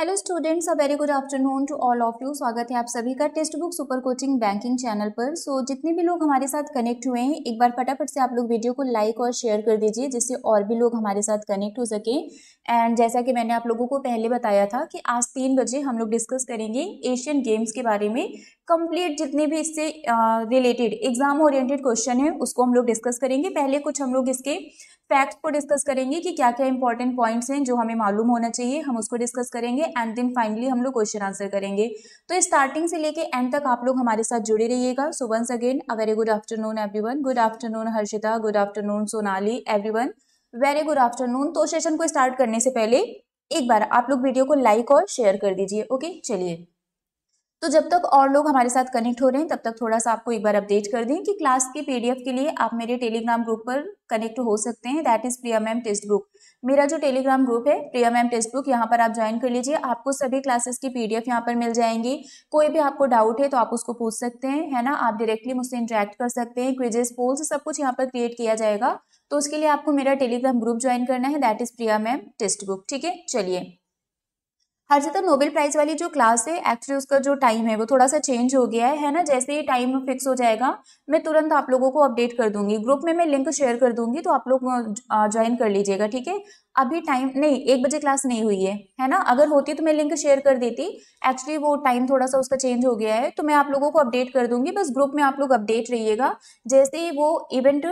Hello students a very good afternoon to all of you स्वागत है आप सभी का text book super coaching banking channel पर सो so, जितने भी लोग हमारे साथ कनेक्ट हुए हैं एक बार फटाफट से आप लोग वीडियो को लाइक और शेयर कर दीजिए जिससे और भी लोग हमारे साथ कनेक्ट हो सकें एंड जैसा कि मैंने आप लोगों को पहले बताया था कि आज तीन बजे हम लोग डिस्कस करेंगे एशियन गेम्स के बारे में कंप्लीट जितने भी इससे रिलेटेड एग्जाम ओरिएंटेड क्वेश्चन है उसको हम लोग डिस्कस करेंगे पहले कुछ हम लोग इसके फैक्ट को डिस्कस करेंगे कि क्या क्या इंपॉर्टेंट पॉइंट्स हैं जो हमें मालूम होना चाहिए हम उसको डिस्कस करेंगे एंड देन फाइनली हम लोग क्वेश्चन आंसर करेंगे तो स्टार्टिंग से लेके एंड तक आप लोग हमारे साथ जुड़े रहिएगा so once again a very good afternoon everyone good afternoon Harshita good afternoon Sonali everyone very good afternoon तो सेशन को स्टार्ट करने से पहले एक बार आप लोग वीडियो को लाइक और शेयर कर दीजिए ओके चलिए तो जब तक और लोग हमारे साथ कनेक्ट हो रहे हैं तब तक थोड़ा सा आपको एक बार अपडेट कर दें कि क्लास की पीडीएफ के लिए आप मेरे टेलीग्राम ग्रुप पर कनेक्ट हो सकते हैं that is Priya ma'am test book मेरा जो टेलीग्राम ग्रुप है प्रिया मैम टेस्ट बुक यहाँ पर आप ज्वाइन कर लीजिए आपको सभी क्लासेस की पीडीएफ यहाँ पर मिल जाएंगी कोई भी आपको डाउट है तो आप उसको पूछ सकते हैं है ना आप डायरेक्टली मुझसे इंटरेक्ट कर सकते हैं क्विजेस पोल्स सब कुछ यहाँ पर क्रिएट किया जाएगा तो उसके लिए आपको मेरा टेलीग्राम ग्रुप ज्वाइन करना है that is Priya ma'am test book ठीक है चलिए हर्षिता नोबेल प्राइज वाली जो क्लास है एक्चुअली उसका जो टाइम है वो थोड़ा सा चेंज हो गया है है ना जैसे ही टाइम फिक्स हो जाएगा मैं तुरंत आप लोगों को अपडेट कर दूंगी ग्रुप में मैं लिंक शेयर कर दूंगी तो आप लोग ज्वाइन कर लीजिएगा ठीक है अभी टाइम नहीं एक बजे क्लास नहीं हुई है है ना अगर होती तो मैं लिंक शेयर कर देती एक्चुअली वो टाइम थोड़ा सा उसका चेंज हो गया है तो मैं आप लोगों को अपडेट कर दूंगी बस ग्रुप में आप लोग अपडेट रहिएगा जैसे ही वो इवेंट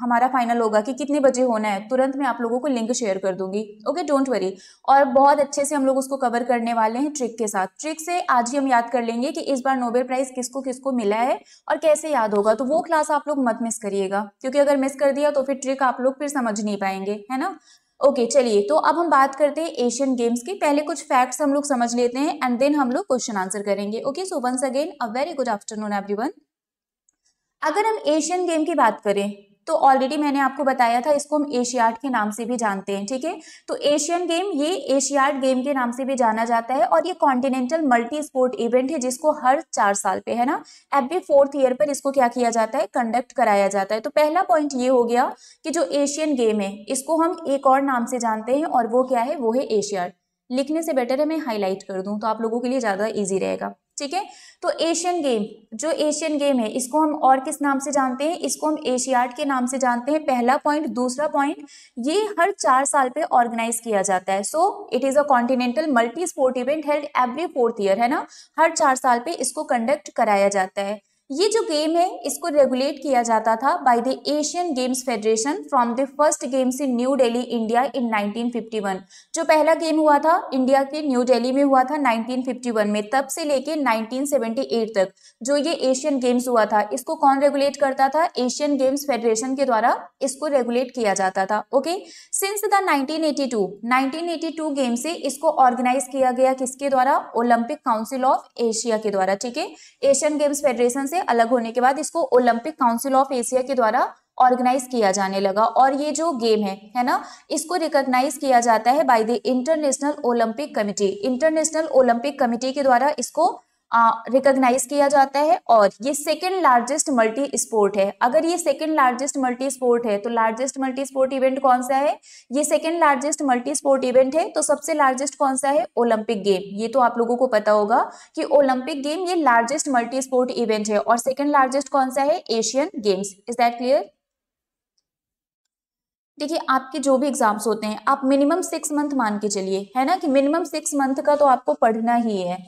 हमारा फाइनल होगा कि कितने बजे होना है तुरंत मैं आप लोगों को लिंक शेयर कर दूंगी ओके डोंट वरी और बहुत अच्छे से हम लोग उसको कवर करने वाले हैं ट्रिक के साथ ट्रिक से आज ही हम याद कर लेंगे कि इस बार नोबेल प्राइज किसको किसको मिला है और कैसे याद होगा तो वो क्लास आप लोग मत मिस करिएगा क्योंकि अगर मिस कर दिया तो फिर ट्रिक आप लोग फिर समझ नहीं पाएंगे है ना ओके okay, चलिए तो अब हम बात करते हैं एशियन गेम्स की पहले कुछ फैक्ट्स हम लोग समझ लेते हैं एंड देन हम लोग क्वेश्चन आंसर करेंगे okay so once again a very good afternoon everyone अगर हम एशियन गेम की बात करें तो ऑलरेडी मैंने आपको बताया था इसको हम एशियाड के नाम से भी जानते हैं ठीक है तो एशियन गेम ये एशियाड गेम के नाम से भी जाना जाता है और ये कॉन्टिनेंटल मल्टी स्पोर्ट इवेंट है जिसको हर चार साल पे है ना एवरी फोर्थ ईयर पर इसको क्या किया जाता है कंडक्ट कराया जाता है तो पहला पॉइंट ये हो गया कि जो एशियन गेम है इसको हम एक और नाम से जानते हैं और वो क्या है वो है एशियाड लिखने से बेटर है मैं हाईलाइट कर दूँ तो आप लोगों के लिए ज़्यादा ईजी रहेगा ठीक है तो एशियन गेम जो एशियन गेम है इसको हम और किस नाम से जानते हैं इसको हम एशियाड के नाम से जानते हैं पहला पॉइंट दूसरा पॉइंट ये हर चार साल पे ऑर्गेनाइज किया जाता है so it is a continental multi sport event held every fourth year है ना हर चार साल पे इसको कंडक्ट कराया जाता है ये जो गेम है इसको रेगुलेट किया जाता था by the Asian games federation from the first games in New Delhi India in 1951 जो पहला गेम हुआ था इंडिया के न्यू दिल्ली में हुआ था 1951 में तब से लेके 1978 तक जो ये एशियन गेम्स हुआ था इसको कौन रेगुलेट करता था एशियन गेम्स फेडरेशन के द्वारा इसको रेगुलेट किया जाता था okay since the nineteen eighty two game से इसको ऑर्गेनाइज किया गया किसके द्वारा ओलंपिक काउंसिल ऑफ एशिया के द्वारा ठीक है एशियन गेम्स फेडरेशन से अलग होने के बाद इसको ओलंपिक काउंसिल ऑफ एशिया के द्वारा ऑर्गेनाइज किया जाने लगा और ये जो गेम है है ना इसको रिकॉग्नाइज किया जाता है by the international Olympic committee international Olympic committee के द्वारा इसको रिकग्नाइज किया जाता है और ये सेकेंड लार्जेस्ट मल्टी स्पोर्ट है अगर ये सेकेंड लार्जेस्ट मल्टी स्पोर्ट है तो लार्जेस्ट मल्टी स्पोर्ट इवेंट कौन सा है ये second largest multi sport event है तो सबसे लार्जेस्ट कौन सा है ओलंपिक गेम ये तो आप लोगों को पता होगा कि ओलंपिक गेम ये लार्जेस्ट मल्टी स्पोर्ट इवेंट है और सेकेंड लार्जेस्ट कौन सा है Asian games is that clear देखिए आपके जो भी एग्जाम्स होते हैं आप मिनिमम सिक्स मंथ मान के चलिए है ना कि मिनिमम सिक्स मंथ का तो आपको पढ़ना ही है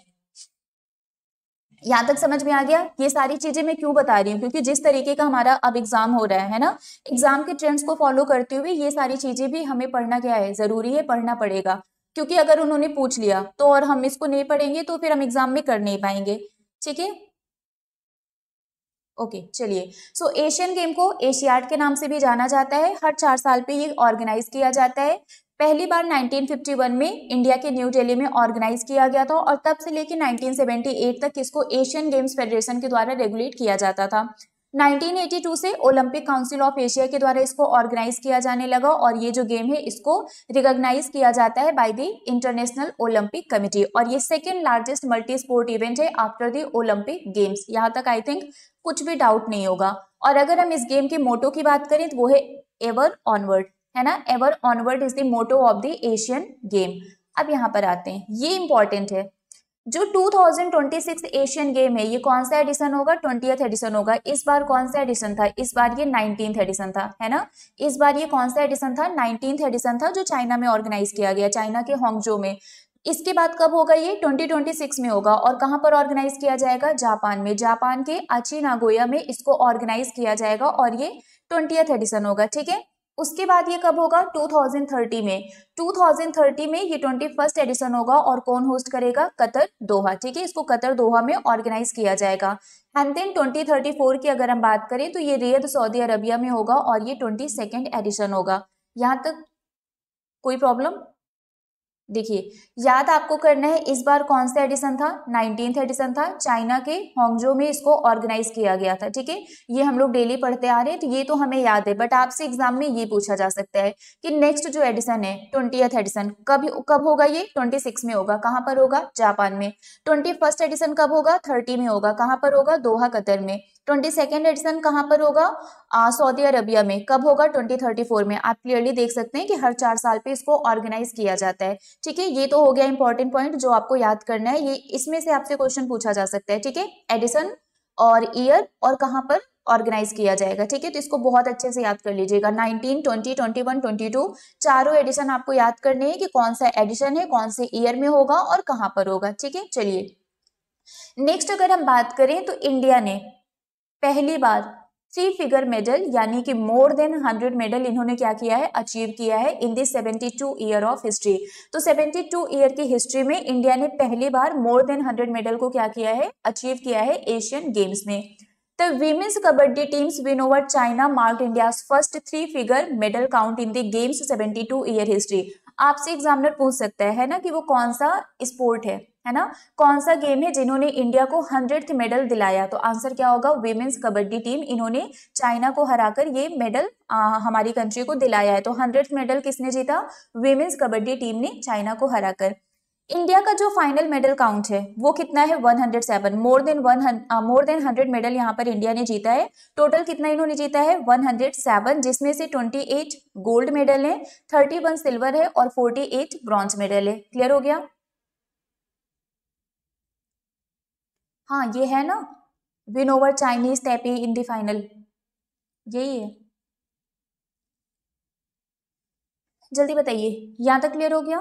यहाँ तक समझ में आ गया ये सारी चीजें मैं क्यों बता रही हूँ क्योंकि जिस तरीके का हमारा अब एग्जाम हो रहा है ना एग्जाम के ट्रेंड्स को फॉलो करते हुए ये सारी चीजें भी हमें पढ़ना क्या है जरूरी है पढ़ना पड़ेगा क्योंकि अगर उन्होंने पूछ लिया तो और हम इसको नहीं पढ़ेंगे तो फिर हम एग्जाम में कर नहीं पाएंगे ठीक है ओके चलिए सो एशियन गेम को एशियाड के नाम से भी जाना जाता है हर चार साल पे ये ऑर्गेनाइज किया जाता है पहली बार 1951 में इंडिया के न्यू दिल्ली में ऑर्गेनाइज किया गया था और तब से लेकर 1978 तक इसको एशियन गेम्स फेडरेशन के द्वारा रेगुलेट किया जाता था 1982 से ओलंपिक काउंसिल ऑफ एशिया के द्वारा इसको ऑर्गेनाइज किया जाने लगा और ये जो गेम है इसको रिकॉग्नाइज किया जाता है by the international Olympic committee और ये second largest multi sport event है आफ्टर द ओलंपिक गेम्स यहाँ तक आई थिंक कुछ भी डाउट नहीं होगा और अगर हम इस गेम के मोटो की बात करें तो वो है एवर ऑनवर्ड है ना ever onward is the motto of the Asian game अब यहाँ पर आते हैं ये इंपॉर्टेंट है जो 2026 एशियन गेम है ये कौन सा एडिशन होगा ट्वेंटियथ एडिशन होगा इस बार कौन सा एडिशन था इस बार ये नाइनटीन एडिशन था है ना इस बार ये कौन सा एडिशन था नाइनटीन एडिशन था जो चाइना में ऑर्गेनाइज किया गया चाइना के होंगजो में इसके बाद कब होगा ये 2026 में होगा और कहाँ पर ऑर्गेनाइज किया जाएगा जापान में जापान के अची नागोया में इसको ऑर्गेनाइज किया जाएगा और ये ट्वेंटियथ एडिशन होगा ठीक है उसके बाद ये कब होगा 2030 में 2030 में ये ट्वेंटी फर्स्ट एडिशन होगा और कौन होस्ट करेगा कतर दोहा ठीक है इसको कतर दोहा में ऑर्गेनाइज किया जाएगा एंड देन 2034 की अगर हम बात करें तो ये रियद सऊदी अरबिया में होगा और ये ट्वेंटी सेकेंड एडिशन होगा यहाँ तक कोई प्रॉब्लम देखिए याद आपको करना है इस बार कौन सा एडिशन था नाइनटीन एडिशन था चाइना के होंगजो में इसको ऑर्गेनाइज किया गया था ठीक है ये हम लोग डेली पढ़ते आ रहे हैं तो ये तो हमें याद है बट आपसे एग्जाम में ये पूछा जा सकता है कि नेक्स्ट जो एडिशन है ट्वेंटी एडिशन कब कब होगा ये ट्वेंटी सिक्स में होगा कहाँ पर होगा जापान में ट्वेंटी फर्स्ट एडिशन कब होगा थर्टी में होगा कहाँ पर होगा दोहा कतर में ट्वेंटी सेकेंड एडिशन कहाँ पर होगा सऊदी अरबिया में कब होगा ट्वेंटी थर्टी फोर में आप क्लियरली देख सकते हैं कि हर चार साल पे इसको ऑर्गेनाइज किया जाता है ठीक है ये तो हो गया इंपॉर्टेंट पॉइंट जो आपको याद करना है ये इसमें से आपसे क्वेश्चन पूछा जा सकता है ठीक है एडिसन और ईयर और कहाँ पर ऑर्गेनाइज किया जाएगा ठीक है तो इसको बहुत अच्छे से याद कर लीजिएगा 19, 20, 21, 22 चारों एडिशन आपको याद करने हैं कि कौन सा एडिशन है कौन से ईयर में होगा और कहां पर होगा ठीक है चलिए नेक्स्ट अगर हम बात करें तो इंडिया ने पहली बार थ्री फिगर मेडल यानी कि मोर देन हंड्रेड मेडल इन्होंने क्या किया है अचीव किया है in the seventy two year of history तो सेवेंटी टू ईयर की हिस्ट्री में इंडिया ने पहली बार मोर देन हंड्रेड मेडल को क्या किया है अचीव किया है एशियन गेम्स में women's kabaddi teams win over China mark India first three figure medal count in the games seventy two year history आपसे एग्जामिनर पूछ सकता है ना कि वो कौन सा स्पोर्ट है है ना कौन सा गेम है जिन्होंने इंडिया को हंड्रेड मेडल दिलाया तो आंसर क्या होगा वेमेंस कबड्डी टीम इन्होंने चाइना को हराकर ये मेडल आ, हमारी कंट्री को दिलाया है तो हंड्रेड मेडल किसने जीता वेमेंस कबड्डी टीम ने चाइना को हराकर इंडिया का जो फाइनल मेडल काउंट है वो कितना है 107 more than one more than 100 medal यहाँ पर इंडिया ने जीता है टोटल कितना इन्होंने जीता है 107 जिसमें से 28 गोल्ड मेडल है 31 सिल्वर है और 48 ब्रॉन्ज मेडल है क्लियर हो गया हाँ ये है ना win over Chinese Taipei in the final यही है जल्दी बताइए यहाँ तक क्लियर हो गया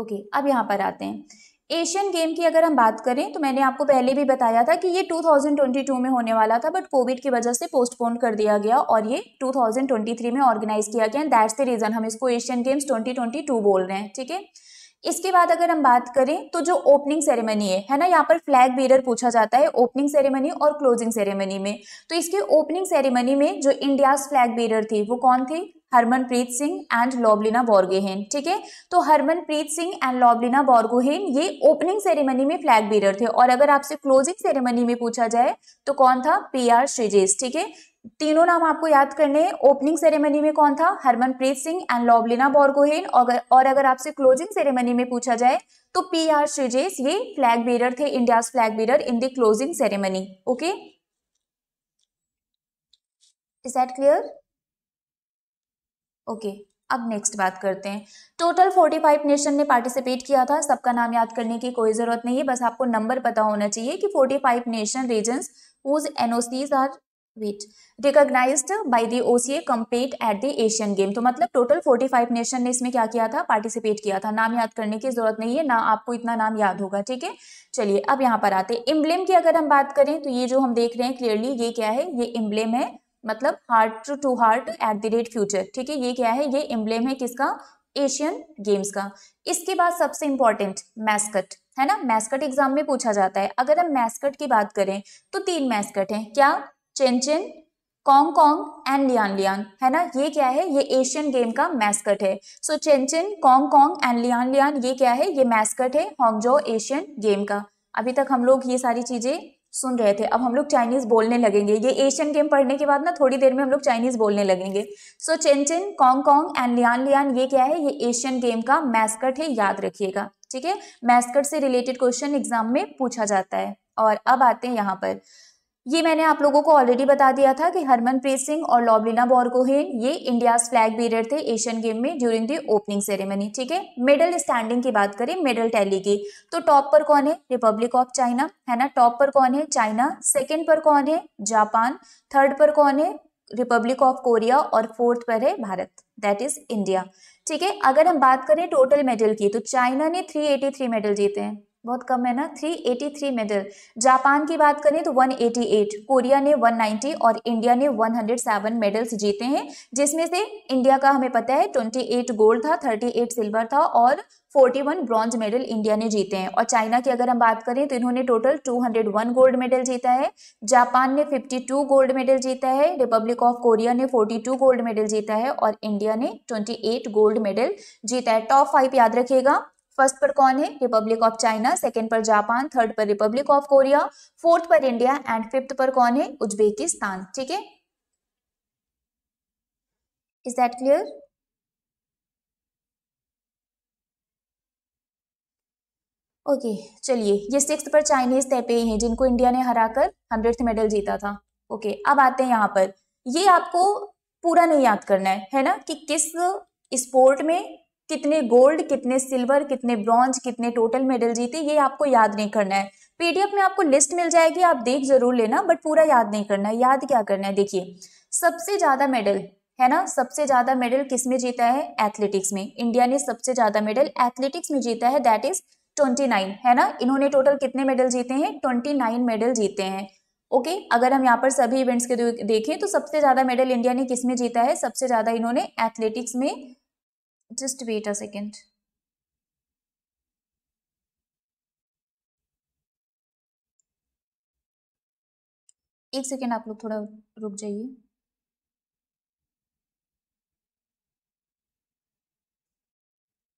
ओके अब यहाँ पर आते हैं एशियन गेम की अगर हम बात करें तो मैंने आपको पहले भी बताया था कि ये 2022 में होने वाला था बट कोविड की वजह से पोस्टपोन कर दिया गया और ये 2023 में ऑर्गेनाइज किया गया एंड दैट्स द रीज़न हम इसको एशियन गेम्स 2022 बोल रहे हैं ठीक है इसके बाद अगर हम बात करें तो जो ओपनिंग सेरेमनी है है ना यहाँ पर फ्लैग बेरर पूछा जाता है ओपनिंग सेरेमनी और क्लोजिंग सेरेमनी में तो इसके ओपनिंग सेरेमनी में जो इंडियाज फ्लैग बेरर थे वो कौन थे हरमनप्रीत सिंह एंड लॉबलिना बोर्गोहेन ठीक है तो हरमनप्रीत सिंह एंड लॉबलिना बोर्गोहेन ये ओपनिंग सेरेमनी में फ्लैग बेरर थे और अगर आपसे क्लोजिंग सेरेमनी में पूछा जाए तो कौन था पी आर श्रीजेश ठीक है तीनों नाम आपको याद करने हैं ओपनिंग सेरेमनी में कौन था हरमनप्रीत सिंह एंड लॉबलिना बोरगोहेन और अगर आपसे क्लोजिंग सेरेमनी में पूछा जाए तो पी आर श्रीजेश ये फ्लैग बेरर थे India flag bearer in the closing ceremony okay is that clear okay अब नेक्स्ट बात करते हैं टोटल 45 नेशन ने पार्टिसिपेट किया था सबका नाम याद करने की कोई ज़रूरत नहीं है बस आपको नंबर पता होना चाहिए कि 45 nation regions whose NOCs are wait recognised by the OCA compete at the Asian game तो मतलब टोटल 45 नेशन ने इसमें क्या किया था पार्टिसिपेट किया था नाम याद करने की जरूरत नहीं है ना आपको इतना नाम याद होगा ठीक है चलिए अब यहाँ पर आते हैं इम्ब्लेम की अगर हम बात करें तो ये जो हम देख रहे हैं क्लियरली ये क्या है ये इम्ब्लेम है मतलब heart to heart at the rate future ठीक है ये क्या है ये इम्ब्लेम है किसका एशियन गेम्स का इसके बाद सबसे इंपॉर्टेंट मैस्कट है ना मैस्कट एग्जाम में पूछा जाता है अगर हम मैस्कट की बात करें तो तीन मैस्कट हैं क्या Chenchen Congcong and Lianlian है ना ये क्या है ये एशियन गेम का मैस्कट है so Chenchen Congcong and Lianlian ये क्या है ये मैस्कट है हॉन्गजो एशियन गेम का अभी तक हम लोग ये सारी चीज़ें सुन रहे थे अब हम लोग चाइनीज बोलने लगेंगे ये एशियन गेम पढ़ने के बाद ना थोड़ी देर में हम लोग चाइनीज बोलने लगेंगे so Chen Congcong and Lianlian ये क्या है ये एशियन गेम का मैस्कट है याद रखिएगा ठीक है मैस्कट से रिलेटेड क्वेश्चन एग्जाम में पूछा जाता है और अब आते हैं यहाँ पर ये मैंने आप लोगों को ऑलरेडी बता दिया था कि हरमनप्रीत सिंह और लॉबलिना बोरगोहेन ये इंडियाज फ्लैग बीरर थे एशियन गेम में ड्यूरिंग दी ओपनिंग सेरेमनी ठीक है मेडल स्टैंडिंग की बात करें मेडल टैली की तो टॉप पर कौन है रिपब्लिक ऑफ चाइना है ना टॉप पर कौन है चाइना सेकेंड पर कौन है जापान थर्ड पर कौन है रिपब्लिक ऑफ कोरिया और फोर्थ पर है भारत दैट इज इंडिया ठीक है अगर हम बात करें टोटल मेडल की तो चाइना ने थ्री मेडल जीते हैं बहुत कम है ना 383 मेडल जापान की बात करें तो 188 कोरिया ने 190 और इंडिया ने 107 मेडल्स जीते हैं जिसमें से इंडिया का हमें पता है 28 गोल्ड था 38 सिल्वर था और 41 ब्रॉन्ज मेडल इंडिया ने जीते हैं और चाइना की अगर हम बात करें तो इन्होंने टोटल 201 गोल्ड मेडल जीता है जापान ने 52 गोल्ड मेडल जीता है रिपब्लिक ऑफ कोरिया ने 42 गोल्ड मेडल जीता है और इंडिया ने 28 गोल्ड मेडल जीता है टॉप फाइव याद रखिएगा फर्स्ट पर कौन है रिपब्लिक ऑफ चाइना सेकंड पर जापान थर्ड पर रिपब्लिक ऑफ कोरिया फोर्थ पर इंडिया एंड फिफ्थ पर कौन है उज्बेकिस्तान ठीक है इज दैट क्लियर ओके चलिए ये सिक्स पर चाइनीज तैपे हैं जिनको इंडिया ने हराकर हंड्रेड मेडल जीता था ओके okay, अब आते हैं यहाँ पर ये आपको पूरा नहीं याद करना है है ना कि किस स्पोर्ट में कितने गोल्ड कितने सिल्वर कितने ब्रॉन्ज कितने टोटल मेडल जीते ये आपको याद नहीं करना है पीडीएफ में आपको लिस्ट मिल जाएगी आप देख जरूर लेना बट पूरा याद नहीं करना है याद क्या करना है देखिए सबसे ज़्यादा मेडल है ना सबसे ज़्यादा मेडल किस में जीता है एथलेटिक्स में इंडिया ने सबसे ज़्यादा मेडल एथलेटिक्स में जीता है दैट इज़ ट्वेंटी नाइन है ना इन्होंने टोटल कितने मेडल जीते हैं ट्वेंटी नाइन मेडल जीते हैं ओके अगर हम यहाँ पर सभी इवेंट्स के देखें तो सबसे ज़्यादा मेडल इंडिया ने किस में जीता है सबसे ज़्यादा इन्होंने एथलेटिक्स में just wait a second एक सेकेंड आप लोग थोड़ा रुक जाइए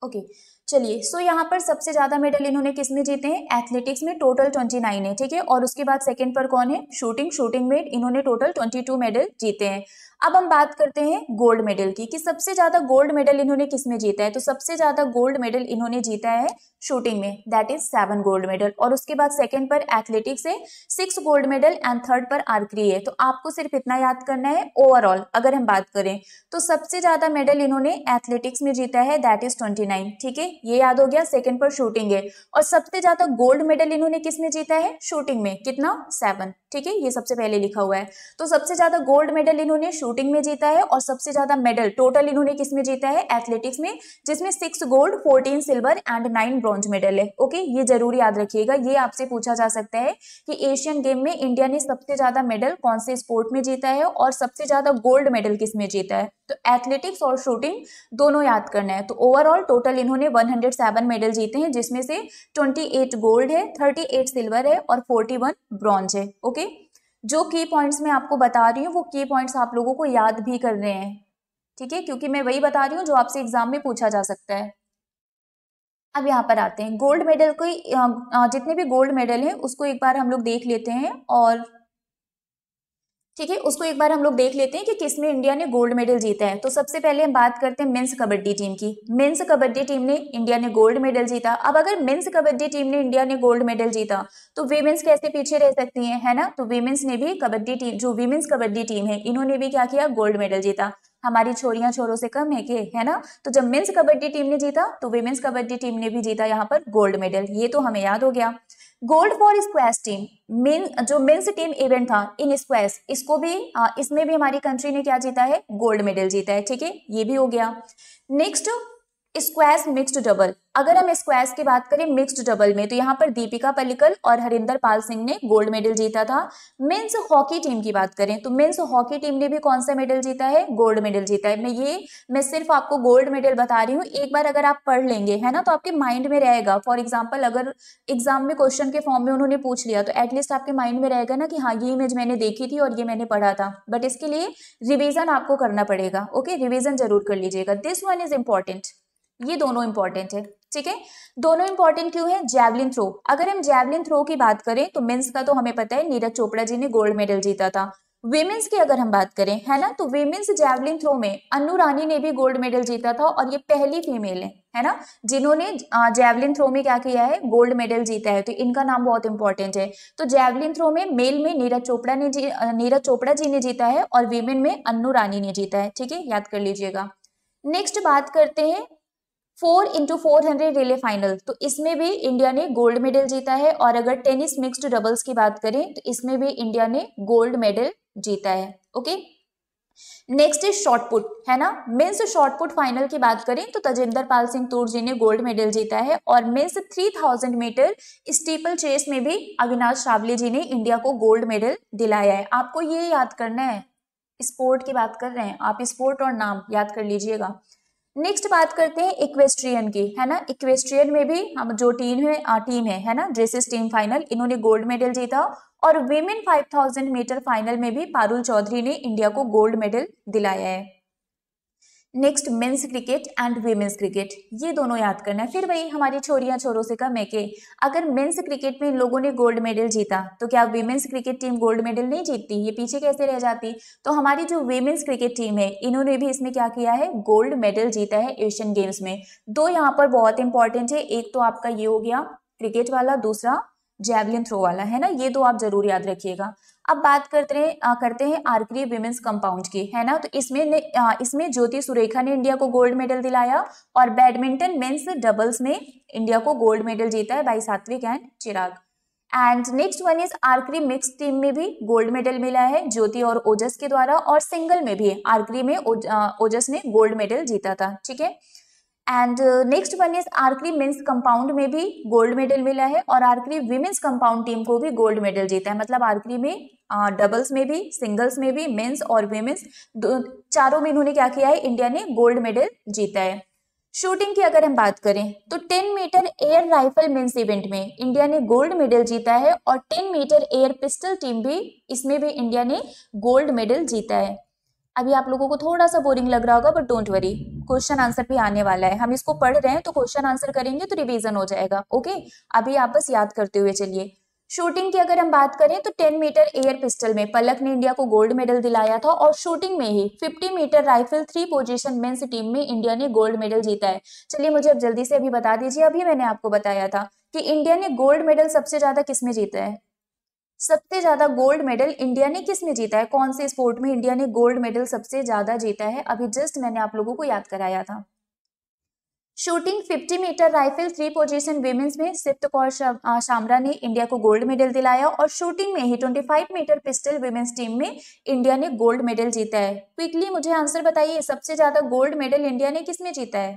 ओके okay, चलिए सो so यहाँ पर सबसे ज़्यादा मेडल इन्होंने किस में जीते हैं एथलेटिक्स में टोटल ट्वेंटी नाइन है ठीक है और उसके बाद सेकेंड पर कौन है शूटिंग शूटिंग में इन्होंने टोटल ट्वेंटी टू मेडल जीते हैं अब हम बात करते हैं गोल्ड मेडल की कि सबसे ज़्यादा गोल्ड मेडल इन्होंने किसमें जीता है तो सबसे ज़्यादा गोल्ड मेडल इन्होंने जीता है शूटिंग में that is seven gold medal और उसके बाद सेकंड पर एथलेटिक्स से six gold medal and third पर आर्करी है तो आपको सिर्फ इतना याद करना है ओवरऑल अगर हम बात करें तो सबसे ज़्यादा मेडल इन्होंने एथलेटिक्स में जीता है दैट इज ट्वेंटी नाइन ठीक है ये याद हो गया सेकेंड पर शूटिंग है और सबसे ज़्यादा गोल्ड मेडल इन्होंने किस में जीता है शूटिंग में कितना सेवन ठीक है ये सबसे पहले लिखा हुआ है तो सबसे ज़्यादा गोल्ड मेडल इन्होंने शूटिंग में जीता है और सबसे ज्यादा मेडल टोटल इन्होंने किस में जीता है एथलेटिक्स में जिसमें six gold fourteen silver and nine bronze medal है ओके ये जरूर याद रखिएगा ये आपसे पूछा जा सकता है कि एशियन गेम में इंडिया ने सबसे ज्यादा मेडल कौन से स्पोर्ट में जीता है और सबसे ज्यादा गोल्ड मेडल किस में जीता है तो एथलेटिक्स और शूटिंग दोनों याद करना है तो ओवरऑल टोटल इन्होंने वन मेडल जीते हैं जिसमें से ट्वेंटी गोल्ड है थर्टी सिल्वर है और फोर्टी ब्रॉन्ज है ओके okay? जो की पॉइंट्स मैं आपको बता रही हूँ वो की पॉइंट्स आप लोगों को याद भी कर रहे हैं ठीक है क्योंकि मैं वही बता रही हूँ जो आपसे एग्जाम में पूछा जा सकता है अब यहाँ पर आते हैं गोल्ड मेडल को जितने भी गोल्ड मेडल हैं उसको एक बार हम लोग देख लेते हैं और ठीक है उसको एक बार हम लोग देख लेते हैं कि किस में इंडिया ने गोल्ड मेडल जीता है तो सबसे पहले हम बात करते हैं मेंस कबड्डी टीम की मेंस कबड्डी टीम ने इंडिया ने गोल्ड मेडल जीता अब अगर मेंस कबड्डी टीम ने इंडिया ने गोल्ड मेडल जीता तो वीमेंस कैसे पीछे रह सकती है, है ना तो वीमेंस ने भी कबड्डी टीम जो वीमेंस कबड्डी टीम है इन्होंने भी क्या किया गोल्ड मेडल जीता हमारी छोरियां छोरों से कम है के है ना तो जब मेन्स कबड्डी टीम ने जीता तो वीमेंस कबड्डी टीम ने भी जीता यहाँ पर गोल्ड मेडल ये तो हमें याद हो गया gold for squash team men जो मेन्स टीम इवेंट था इन स्क्वेस इसको भी इसमें भी हमारी कंट्री ने क्या जीता है गोल्ड मेडल जीता है ठीक है ये भी हो गया नेक्स्ट स्क्वास मिक्स्ड डबल अगर हम स्क्वास की बात करें मिक्स्ड डबल में तो यहाँ पर दीपिका पल्लिकल और हरिंदर पाल सिंह ने गोल्ड मेडल जीता था मेंस हॉकी टीम की बात करें तो मेंस हॉकी टीम ने भी कौन सा मेडल जीता है गोल्ड मेडल जीता है मैं ये मैं सिर्फ आपको गोल्ड मेडल बता रही हूँ एक बार अगर आप पढ़ लेंगे है ना तो आपके माइंड में रहेगा फॉर एग्जाम्पल अगर एग्जाम में क्वेश्चन के फॉर्म में उन्होंने पूछ लिया तो एटलीस्ट आपके माइंड में रहेगा ना कि हाँ ये इमेज मैंने देखी थी और ये मैंने पढ़ा था बट इसके लिए रिविजन आपको करना पड़ेगा ओके रिविजन जरूर कर लीजिएगा दिस वन इज इंपॉर्टेंट ये दोनों इंपॉर्टेंट है ठीक है दोनों इंपॉर्टेंट क्यों है जैवलिन थ्रो अगर हम जैवलिन थ्रो की बात करें तो मेन्स का तो हमें पता है नीरज चोपड़ा जी ने गोल्ड मेडल जीता था वेमेंस की अगर हम बात करें है ना तो वेमेंस जैवलिन थ्रो में अन्नू रानी ने भी गोल्ड मेडल जीता था और ये पहली फीमेल है है ना जिन्होंने जैवलिन थ्रो में क्या किया है गोल्ड मेडल जीता है तो इनका नाम बहुत इंपॉर्टेंट है तो जैवलिन थ्रो में मेल में नीरज चोपड़ा ने जी नीरज चोपड़ा जी ने जीता है और वीमेन में अन्नू रानी ने जीता है ठीक है याद कर लीजिएगा नेक्स्ट बात करते हैं four into four hundred relay final तो इसमें भी इंडिया ने गोल्ड मेडल जीता है और अगर टेनिस मिक्स्ड डबल्स की बात करें तो इसमें भी इंडिया ने गोल्ड मेडल जीता है ओके नेक्स्ट इज शॉर्टपुट है ना मेंस शॉर्टपुट फाइनल की बात करें तो तजेंदर पाल सिंह तूर जी ने गोल्ड मेडल जीता है और मेंस 3000 मीटर स्टीपल चेस में भी अविनाश शावली जी ने इंडिया को गोल्ड मेडल दिलाया है आपको ये याद करना है स्पोर्ट की बात कर रहे हैं आप स्पोर्ट और नाम याद कर लीजिएगा नेक्स्ट बात करते हैं इक्वेस्ट्रियन की है ना इक्वेस्ट्रियन में भी हम जो टीम है आ, टीम है है ना ड्रेसिस टीम फाइनल इन्होंने गोल्ड मेडल जीता और वीमेन 5000 मीटर फाइनल में भी पारुल चौधरी ने इंडिया को गोल्ड मेडल दिलाया है next men's cricket and women's cricket ये दोनों याद करना है फिर वही हमारी छोरियां छोरों से कम है कि अगर मेंस क्रिकेट में इन लोगों ने गोल्ड मेडल जीता तो क्या women's cricket team gold medal नहीं जीतती ये पीछे कैसे रह जाती तो हमारी जो वीमेंस क्रिकेट टीम है इन्होंने भी इसमें क्या किया है गोल्ड मेडल जीता है एशियन गेम्स में दो यहाँ पर बहुत इंपॉर्टेंट है एक तो आपका ये हो गया क्रिकेट वाला दूसरा जैवलिन थ्रो वाला है ना ये दो आप जरूर याद रखिएगा अब बात करते हैं करते हैं आर्करी विमेंस कंपाउंड की है ना तो इसमें ने, इसमें ज्योति सुरेखा ने इंडिया को गोल्ड मेडल दिलाया और बैडमिंटन मेंस डबल्स में इंडिया को गोल्ड मेडल जीता है by Satwik and Chirag and next one is archery mix team में भी गोल्ड मेडल मिला है ज्योति और ओजस के द्वारा और सिंगल में भी आर्क्री में ओजस ने गोल्ड मेडल जीता था ठीक है and next one is archery men's compound में भी गोल्ड मेडल मिला है और आर्क्री विमेन्स कंपाउंड टीम को भी गोल्ड मेडल जीता है मतलब आर्क्री में डबल्स uh, में भी सिंगल्स में भी मेन्स और वेमेंस चारों में इन्होंने क्या किया है इंडिया ने गोल्ड मेडल जीता है शूटिंग की अगर हम बात करें तो 10 metre air rifle men's event में इंडिया ने गोल्ड मेडल जीता है और 10 मीटर एयर पिस्टल टीम भी इसमें भी इंडिया ने गोल्ड मेडल जीता है अभी आप लोगों को थोड़ा सा बोरिंग लग रहा होगा but don't worry question answer भी आने वाला है हम इसको पढ़ रहे हैं तो क्वेश्चन आंसर करेंगे तो रिवीजन हो जाएगा ओके अभी आप बस याद करते हुए चलिए शूटिंग की अगर हम बात करें तो 10 मीटर एयर पिस्टल में पलक ने इंडिया को गोल्ड मेडल दिलाया था और शूटिंग में ही 50 metre rifle three position men's team में इंडिया ने गोल्ड मेडल जीता है चलिए मुझे अब जल्दी से अभी बता दीजिए अभी मैंने आपको बताया था कि इंडिया ने गोल्ड मेडल सबसे ज्यादा किसमें जीता है सबसे ज्यादा गोल्ड मेडल इंडिया ने किस में जीता है कौन से स्पोर्ट में इंडिया ने गोल्ड मेडल सबसे ज्यादा जीता है अभी जस्ट मैंने आप लोगों को याद कराया था shooting 50 metre rifle three position women's में सिप्त कौर शामरा ने इंडिया को गोल्ड मेडल दिलाया और शूटिंग में ही 25 मीटर पिस्टल वीमेंस टीम में इंडिया ने गोल्ड मेडल जीता है क्विकली मुझे आंसर बताइए सबसे ज्यादा गोल्ड मेडल इंडिया ने किस में जीता है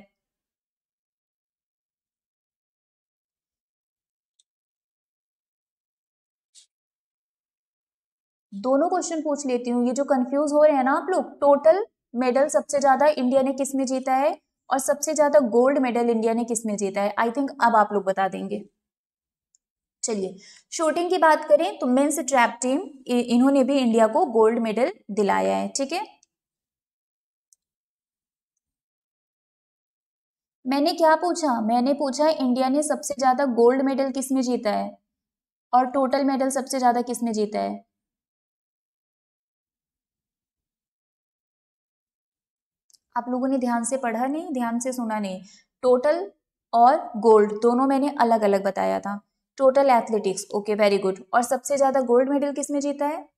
दोनों क्वेश्चन पूछ लेती हूँ ये जो कंफ्यूज हो रहे हैं ना आप लोग टोटल मेडल सबसे ज्यादा इंडिया ने किसमें जीता है और सबसे ज्यादा गोल्ड मेडल इंडिया ने किसमें जीता है आई थिंक अब आप लोग बता देंगे चलिए शूटिंग की बात करें तो मेन्स ट्रैप टीम इन्होंने भी इंडिया को गोल्ड मेडल दिलाया है ठीक है मैंने क्या पूछा मैंने पूछा इंडिया ने सबसे ज्यादा गोल्ड मेडल किसमें जीता है और टोटल मेडल सबसे ज्यादा किसने जीता है आप लोगों ने ध्यान से पढ़ा नहीं ध्यान से सुना नहीं टोटल और गोल्ड दोनों मैंने अलग अलग बताया था total athletics okay very good और सबसे ज्यादा गोल्ड मेडल किसमें जीता है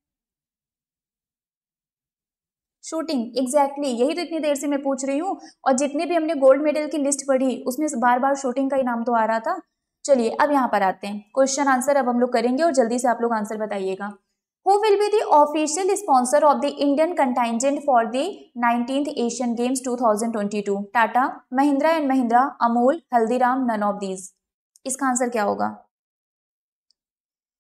शूटिंग एग्जैक्टली exactly. यही तो इतनी देर से मैं पूछ रही हूँ और जितने भी हमने गोल्ड मेडल की लिस्ट पढ़ी उसमें बार बार शूटिंग का इनाम तो आ रहा था चलिए अब यहाँ पर आते हैं क्वेश्चन आंसर अब हम लोग करेंगे और जल्दी से आप लोग आंसर बताइएगा who will be the official sponsor of the Indian contingent for the 19th Asian Games 2022? Tata, Mahindra and Mahindra, Amul, Haldiram, none of these. इसका आंसर क्या होगा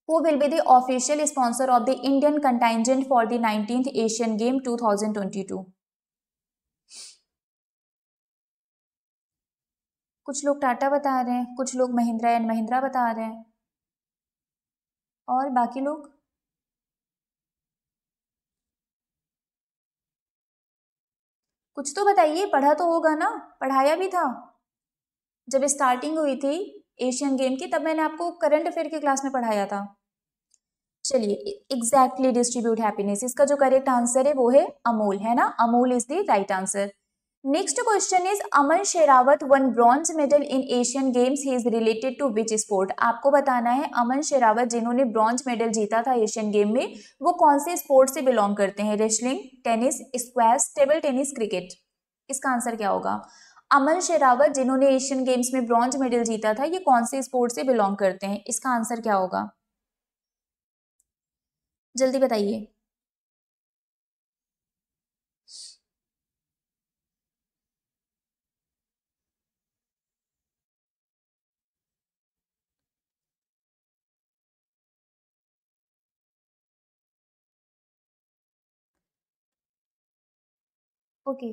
who will be the official sponsor of the Indian contingent for the nineteen Asian game 2022? कुछ लोग टाटा बता रहे हैं कुछ लोग महिंद्रा एंड महिंद्रा बता रहे हैं और बाकी लोग कुछ तो बताइए पढ़ा तो होगा ना पढ़ाया भी था जब स्टार्टिंग हुई थी एशियन गेम की तब मैंने आपको करंट अफेयर की क्लास में पढ़ाया था चलिए एग्जैक्टली डिस्ट्रीब्यूट हैप्पीनेस इसका जो करेक्ट आंसर है वो है अमूल है ना Amul is the right answer next question is Aman Sehrawat won bronze medal in Asian games he is related to which sport आपको बताना है अमन शेरावत जिन्होंने ब्रॉन्ज मेडल जीता था एशियन गेम में वो कौन से स्पोर्ट से बिलोंग करते हैं wrestling tennis squash table tennis cricket इसका आंसर क्या होगा अमन शेरावत जिन्होंने एशियन गेम्स में ब्रॉन्ज मेडल जीता था ये कौन से स्पोर्ट से बिलोंग करते हैं इसका आंसर क्या होगा जल्दी बताइए ओके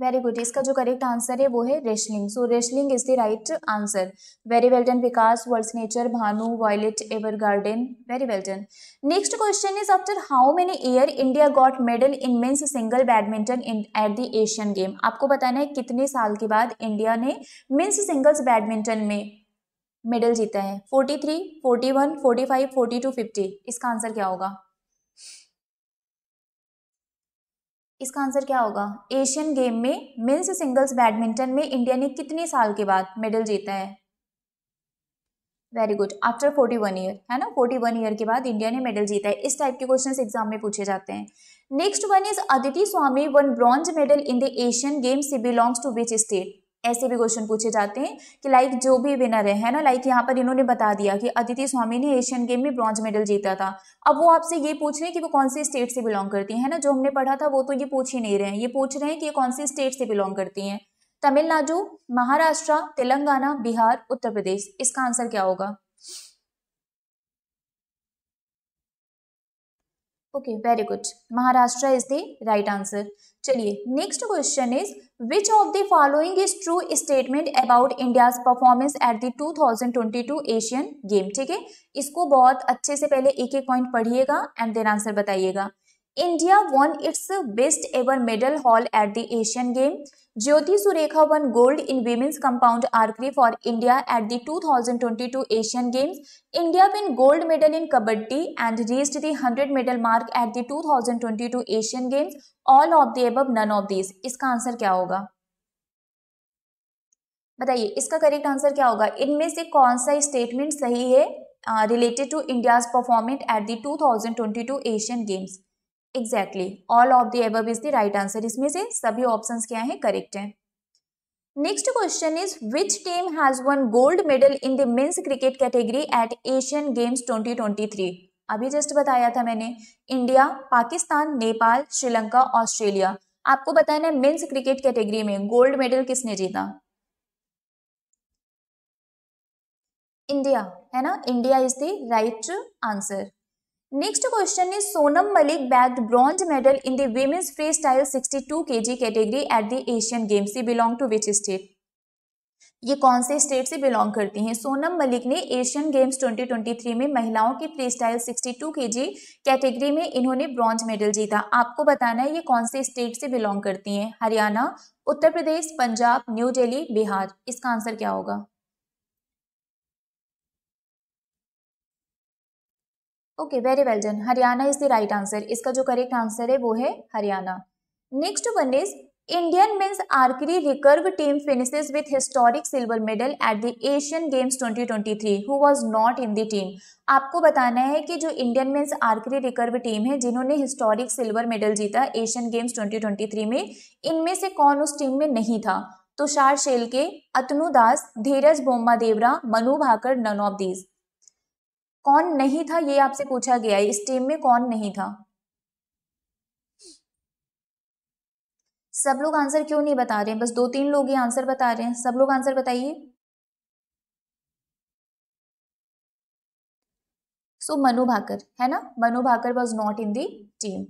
वेरी गुड इसका जो करेक्ट आंसर है वो है wrestling so wrestling is the right answer very well done Vikas world nature Bhanu violet ever garden very well done next question is after how many year India got medal in men's single badminton in at the Asian game आपको बताना है कितने साल के बाद India ने men's singles badminton में medal जीता है forty three forty one forty five forty two fifty इसका आंसर क्या होगा इसका आंसर क्या होगा एशियन गेम में मेन्स सिंगल्स बैडमिंटन में इंडिया ने कितने साल के बाद मेडल जीता है very good after forty one year है ना फोर्टी वन ईयर के बाद इंडिया ने मेडल जीता है इस टाइप के क्वेश्चन एग्जाम में पूछे जाते हैं next one is Aditi Swami won bronze medal in the Asian games belongs to which state ऐसे भी क्वेश्चन पूछे जाते हैं कि लाइक जो भी विनर है ना लाइक यहाँ पर इन्होंने बता दिया कि अदिति स्वामी ने एशियन गेम में ब्रॉन्ज मेडल जीता था अब वो आपसे ये पूछ रहे हैं कि वो कौन सी स्टेट से बिलोंग करती हैं ना जो हमने पढ़ा था वो तो ये पूछ ही नहीं रहे हैं ये पूछ रहे हैं कि ये कौन सी स्टेट से बिलोंग करती हैं तमिलनाडु महाराष्ट्र तेलंगाना बिहार उत्तर प्रदेश इसका आंसर क्या होगा okay very good Maharashtra is the right answer चलिए next question is which of the following is true statement about India's performance at the 2022 Asian game ठीक है इसको बहुत अच्छे से पहले एक एक पॉइंट पढ़िएगा एंड देन आंसर बताइएगा India won its best ever medal haul at the Asian game Jyoti Surekha won gold in women's compound archery for India at the 2022 Asian games India win gold medal in kabaddi and reached the 100 medal mark at the 2022 Asian games all of the above none of these इसका answer क्या होगा बताइए इसका correct answer क्या होगा इनमें से कौन सा स्टेटमेंट सही है related to India's performance at the 2022 Asian games exactly all of the above is the right answer इसमें से सभी ऑप्शन क्या है करेक्ट है next question is which team has won gold medal in the men's cricket category at Asian games twenty twenty three अभी just बताया था मैंने इंडिया पाकिस्तान नेपाल श्रीलंका ऑस्ट्रेलिया आपको बताना है मेन्स क्रिकेट कैटेगरी में गोल्ड मेडल किसने जीता इंडिया है ना India is the right answer next question is Sonam Malik bagged bronze medal in the women's free style sixty two K G category at the Asian games belong to which state ये कौन से state से belong करती हैं सोनम मलिक ने Asian Games 2023 में महिलाओं की free style sixty KG category में इन्होंने ब्रॉन्ज मेडल जीता आपको बताना है ये कौन से स्टेट से बिलोंग करती हैं हरियाणा उत्तर प्रदेश पंजाब न्यू दिल्ली बिहार इसका आंसर क्या होगा okay very well done Haryana is the right answer इसका जो करेक्ट आंसर है वो है Haryana next one is Indian men's archery recurve team finishes with historic silver medal at the Asian Games 2023. Who was not in the team आपको बताना है कि जो Indian men's archery recurve team है जिन्होंने हिस्टोरिक सिल्वर मेडल जीता Asian Games 2023 में इनमें से कौन उस टीम में नहीं था Tushar Shelke Atanu Das Dhiraj Bomma Devara Manu Bhaker none of these कौन नहीं था ये आपसे पूछा गया है इस टीम में कौन नहीं था सब लोग आंसर क्यों नहीं बता रहे हैं बस दो तीन लोग ही आंसर बता रहे हैं सब लोग आंसर बताइए सो मनु भाकर है ना Manu Bhaker was not in the team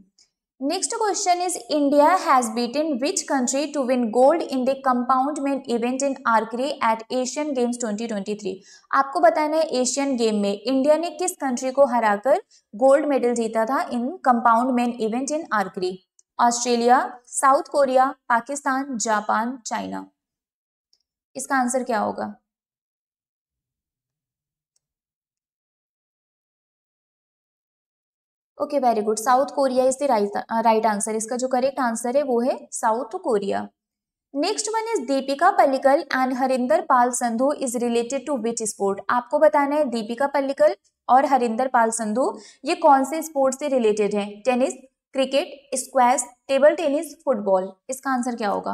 next question is India has beat in which country to win gold in the compound man event in archery at Asian Games 2023 आपको बताना है एशियन गेम में इंडिया ने किस country को हराकर gold medal जीता था in compound man event in archery Australia South Korea Pakistan Japan China इसका आंसर क्या होगा okay very good South Korea is the right right answer इसका जो करेक्ट आंसर है वो है South Korea next one is Deepika Pallikal and Harinder Pal Sandhu is related to which sport आपको बताना है दीपिका पल्लिकल और हरिंदर पाल संधू ये कौन से स्पोर्ट से रिलेटेड हैं tennis cricket squash table tennis football इसका आंसर क्या होगा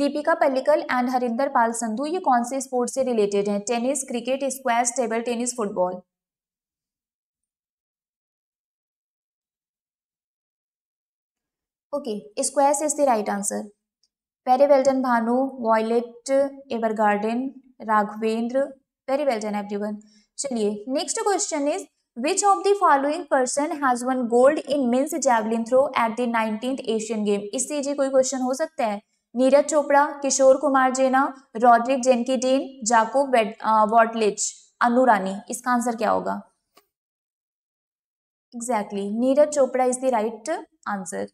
दीपिका पल्लिकल एंड हरिंदर पाल संधू ये कौन से स्पोर्ट से रिलेटेड हैं tennis cricket squash table tennis football okay squash is the right answer very well done Bhanu violet ever Evergarden Raghavendra very well done everyone चलिए next question is Which of the following person has won gold in men's javelin throw at the 19th Asian Game? इससे ये कोई question हो सकता है Neeraj Chopra Kishore Kumar Jena Roderick Dean Jakob Vadlejch Annu Rani इसका answer क्या होगा exactly Neeraj Chopra is the right answer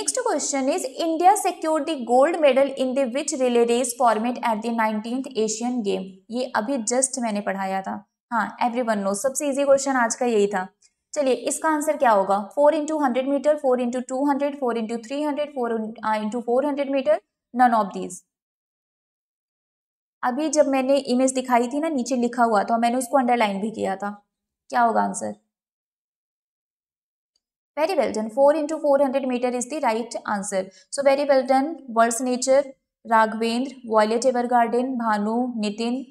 next question is India secure the gold medal in the which relay race format at the nineteen Asian game ये अभी जस्ट मैंने पढ़ाया था हाँ एवरी वन नो सबसे ईजी क्वेश्चन आज का यही था चलिए इसका आंसर क्या होगा four into hundred metre four into two hundred four into three hundred four into four hundred metre none of these अभी जब मैंने इमेज दिखाई थी ना नीचे लिखा हुआ था तो मैंने उसको अंडरलाइन भी किया था क्या होगा answer very well done four into four hundred metre is the right answer so very well done world nature Raghavendra Violet ever Evergarden Bhanu Nitin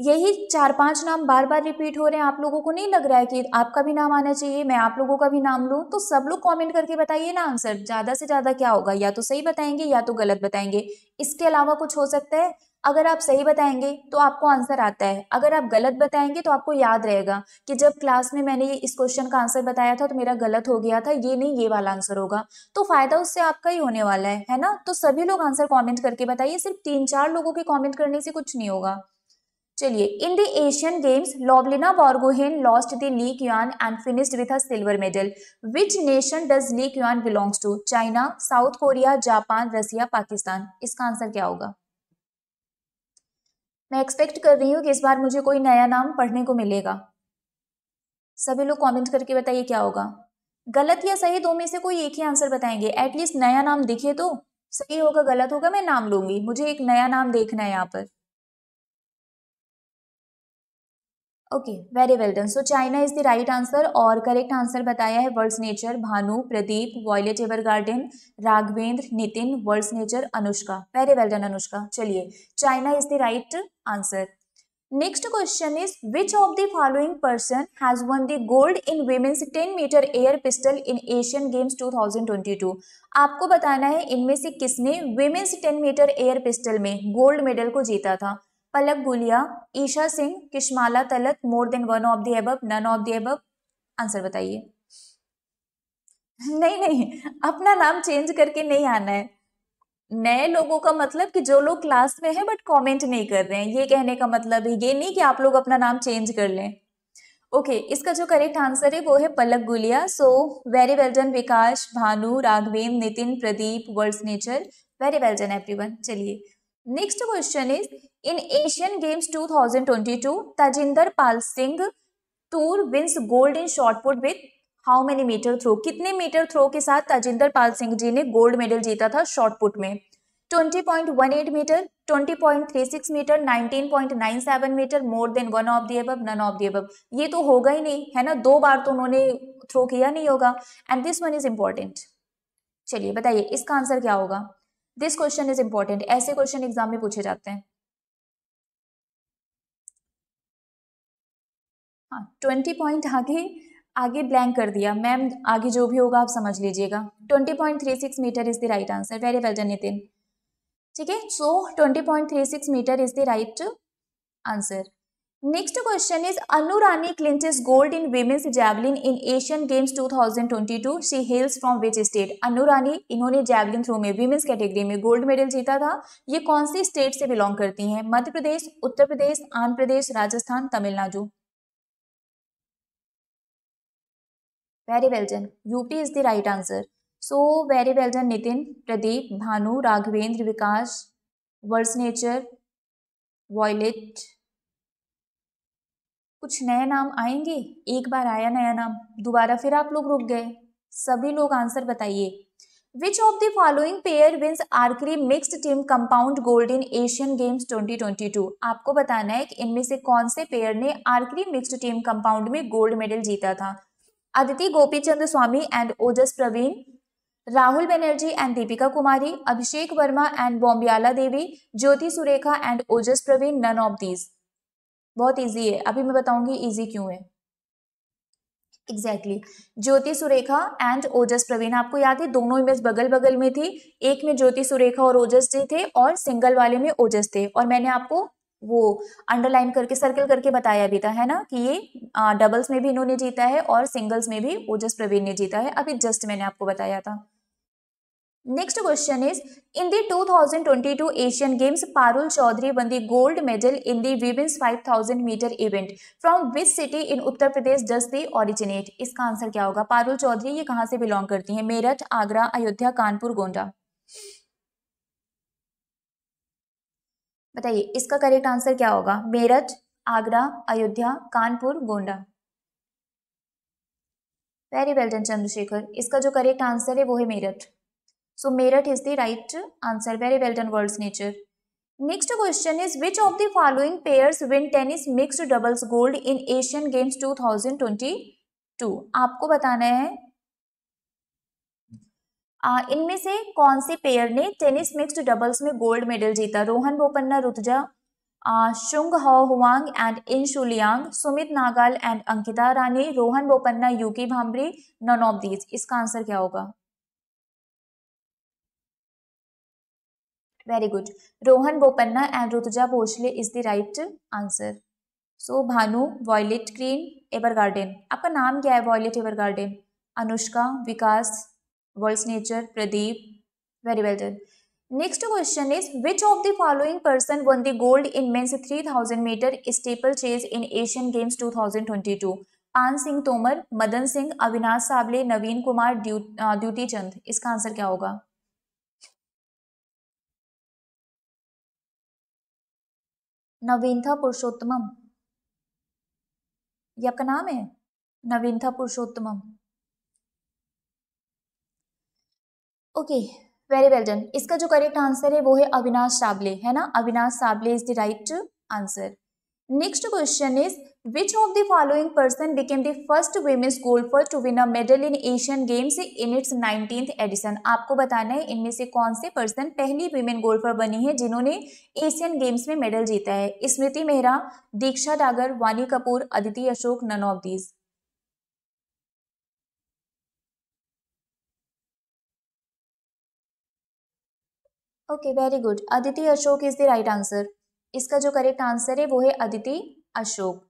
यही चार पांच नाम बार बार रिपीट हो रहे हैं आप लोगों को नहीं लग रहा है कि आपका भी नाम आना चाहिए मैं आप लोगों का भी नाम लूँ तो सब लोग कमेंट करके बताइए ना आंसर ज़्यादा से ज़्यादा क्या होगा या तो सही बताएंगे या तो गलत बताएंगे इसके अलावा कुछ हो सकता है अगर आप सही बताएंगे तो आपको आंसर आता है अगर आप गलत बताएंगे तो आपको याद रहेगा कि जब क्लास में मैंने ये इस क्वेश्चन का आंसर बताया था तो मेरा गलत हो गया था ये नहीं ये वाला आंसर होगा तो फायदा उससे आपका ही होने वाला है है ना तो सभी लोग आंसर कमेंट करके बताइए सिर्फ तीन चार लोगों के कमेंट करने से कुछ नहीं होगा चलिए in the Asian Games Lovlina Borgohain lost the Li Qian and finished with a silver medal which nation does Li Qian belongs to China South Korea Japan Russia Pakistan इसका आंसर क्या होगा मैं एक्सपेक्ट कर रही हूँ कि इस बार मुझे कोई नया नाम पढ़ने को मिलेगा सभी लोग कमेंट करके बताइए क्या होगा गलत या सही दो में से कोई एक ही आंसर बताएंगे एटलीस्ट नया नाम दिखे तो सही होगा गलत होगा मैं नाम लूंगी मुझे एक नया नाम देखना है यहाँ पर okay very well done so China is the right answer और करेक्ट आंसर बताया है world's nature Bhanu Pradeep Violet ever Evergarden Raghavendra Nitin world's nature Anushka very well done Anushka चलिए China is the right answer next question is which of the following person has won the gold in women's ten metre air pistol in Asian Games two thousand twenty two आपको बताना है इनमें से किसने women's ten metre air pistol में gold medal को जीता था Palak Gulia Esha Singh Kishmala Talat more than one of the above, none of answer बताइए नहीं नहीं अपना नाम चेंज करके नहीं आना है नए लोगों का मतलब कि जो लोग क्लास में हैं बट कमेंट नहीं कर रहे हैं ये कहने का मतलब है ये नहीं कि आप लोग अपना नाम चेंज कर लें ओके okay, इसका जो करेक्ट आंसर है वो है Palak Gulia so very well done Vikas Bhanu Raghaven Nitin Pradeep world nature very well done everyone चलिए next question is in Asian Games 2022, Tajinder Pal Singh Toor wins gold in shot put with how many metre throw कितने metre throw के साथ तजिंदर पाल सिंह जी ने गोल्ड मेडल जीता था शॉर्ट पुट में 20.18 metre 20.36 metre 19.97 metre more than one of the above none of the above ये तो होगा ही नहीं है ना दो बार तो उन्होंने थ्रो किया नहीं होगा and this one is important चलिए बताइए इसका आंसर क्या होगा दिस क्वेश्चन इज इंपॉर्टेंट ऐसे क्वेश्चन एग्जाम में पूछे जाते हैं ट्वेंटी हाँ, पॉइंट आगे आगे ब्लैंक कर दिया मैम आगे जो भी होगा आप समझ लीजिएगा twenty point three six metre is the right answer very well done Nitin ठीक है so twenty point three six metre is the right answer next question is Annu Rani clinches gold in women's javelin in Asian Games 2022 she hails from which state Annu Rani इन्होंने javelin throw में women's category में gold medal जीता था ये कौन सी state से belong करती हैं Madhya Pradesh Uttar Pradesh Andhra Pradesh Rajasthan Tamil Nadu very well done UP is the right answer so very well done Nitin Pradeep Bhanu Raghavendra Vikas world's nature Violet कुछ नए नाम आएंगे एक बार आया नया नाम दोबारा फिर आप लोग रुक गए सभी लोग आंसर बताइए which of the following pair wins archery mixed team compound gold in Asian Games 2022 आपको बताना है कि इनमें से कौन से पेयर ने आर्करी मिक्सड टीम कंपाउंड में गोल्ड मेडल जीता था Aditi Gopi Swami and Ojas Pravin Rahul Banerjee and Deepika Kumari Abhishek Verma and Bombayla Devi Jyothi Surekha and Ojas Pravin none of these बहुत ईजी है अभी मैं बताऊंगी इजी क्यों है exactly exactly. Jyothi Surekha and Ojas Pravin आपको याद है दोनों इमेज बगल बगल में थी एक में ज्योति सुरेखा और ओजस जी थे और सिंगल वाले में ओजस थे और मैंने आपको वो अंडरलाइन करके सर्कल करके बताया भी था है ना कि ये डबल्स में भी इन्होंने जीता है और सिंगल्स में भी ओजस प्रवीण ने जीता है अभी जस्ट मैंने आपको बताया था next question is in the 2022 Asian Games Parul Chaudhary won the gold medal in the women's 5000 metre event from which city in Uttar Pradesh does the originate इसका आंसर क्या होगा पारुल चौधरी ये कहाँ से बिलोंग करती हैं मेरठ आगरा अयोध्या कानपुर गोंडा बताइए इसका करेक्ट आंसर क्या होगा Meerut Agra Ayodhya Kanpur Gonda very well done Chandrashekhar इसका जो करेक्ट आंसर है वो है Meerut So Meerut is the right answer. Very well done, world's nature. Next question is which of the following pairs win tennis mixed doubles gold in Asian Games 2022? आपको बताना है इनमें से कौन सी पेयर ने टेनिस मिक्स्ड डबल्स में gold medal जीता Rohan Bopanna Rutuja Tsung Hao Huang and En Shuo Liang Sumit Nagal and Ankita Rani Rohan Bopanna Yuki Bhambri none of these इसका आंसर क्या होगा Very good. Rohan Bopanna and Rutuja Bhosle is the right answer. So Bhanu, Violet Green, Evergarden. आपका नाम क्या है Violet Evergarden? Anushka, Vikas, Voice Nature, Pradeep. Very well done. Next question is which of the following person won the gold in men's 3000 meter steeplechase in Asian Games 2022? पान सिंह तोमर मदन सिंह अविनाश साबले नवीन कुमार द्युति चंद इसका answer क्या होगा नवीनथा पुरुषोत्तम ये आपका नाम है था Purushottam okay very well done इसका जो करेक्ट आंसर है वो है अविनाश साबले है ना Avinash Sable is the right answer next question is which of the following person became the first women's golfer to win a medal in Asian Games in its nineteen edition आपको बताना है इनमें से कौन से पर्सन पहली वीमेन गोल्फर बनी है जिन्होंने एशियन गेम्स में मेडल जीता है स्मृति Mehra Diksha Dagar Vani Kapoor Aditi Ashok none of these okay very good Aditi Ashok is the right answer इसका जो करेक्ट आंसर है वो है Aditi Ashok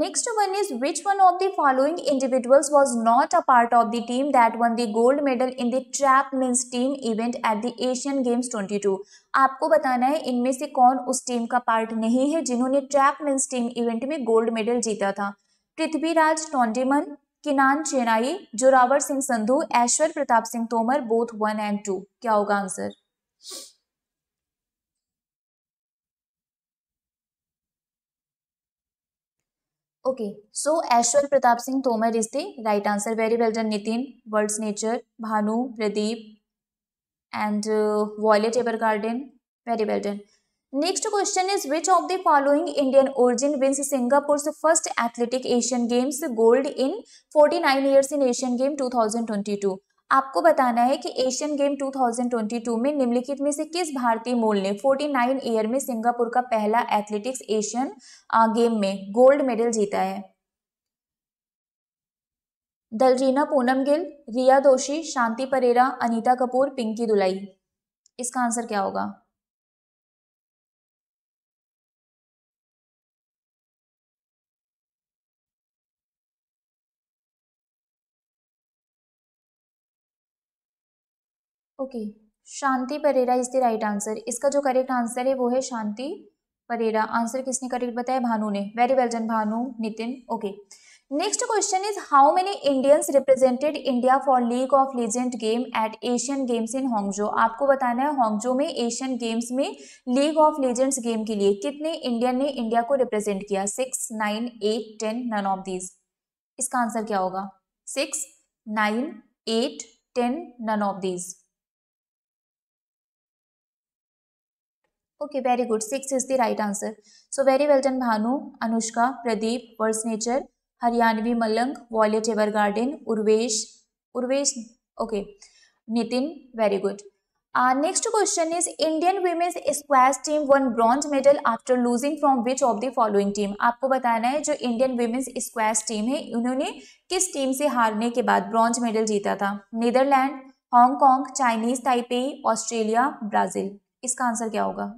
next one is which one of the following individuals was not a part of the team that won the gold medal in the trap men's team event at the Asian Games 22 आपको बताना है इनमें से कौन उस team का part नहीं है जिन्होंने ट्रैप मीन्स टीम इवेंट में गोल्ड मेडल जीता था Prithviraj टोंडेमन किनान Chenai Zorawar Singh Sandhu Aishwary Pratap Singh Tomar both one and two क्या होगा answer okay so Aishwary Pratap Singh Tomar is the right answer very well done Nitin world nature Bhanu Pradeep and Violet ever garden very well done next question is which of the following Indian origin wins Singapore first athletic Asian Games gold in forty nine years in Asian Game two thousand twenty two आपको बताना है कि Asian game 2022 में निम्नलिखित में से किस भारतीय मूल ने 49 ईयर में सिंगापुर का पहला एथलेटिक्स एशियन गेम में गोल्ड मेडल जीता है दलरीना पूनम गिल रिया दोषी शांति परेरा अनीता कपूर पिंकी दुलाई इसका आंसर क्या होगा okay Shanti Pereira is the right answer इसका जो करेक्ट आंसर है वो है शांति परेरा आंसर किसने करेक्ट बताया भानु ने very well done Bhanu Nitin okay next question is how many Indians represented India for League of Legend game at Asian Games in Hangzhou आपको बताना है होंगजो में एशियन गेम्स में लीग ऑफ लीजेंड्स गेम के लिए कितने इंडियन ने इंडिया को रिप्रेजेंट किया six nine eight ten none of these इसका आंसर क्या होगा six nine eight ten none of these okay very good six is the right answer so very well done Bhanu Anushka Pradeep words nature Haryanvi Malang violet evergarden Urvesh Urvesh okay Nitin very good next question is Indian women's squash team won bronze medal after losing from which of the following team आपको बताना है जो Indian women's squash team है उन्होंने किस team से हारने के बाद ब्रॉन्ज मेडल जीता था Netherland Hong Kong Chinese Taipei Australia Brazil इसका आंसर क्या होगा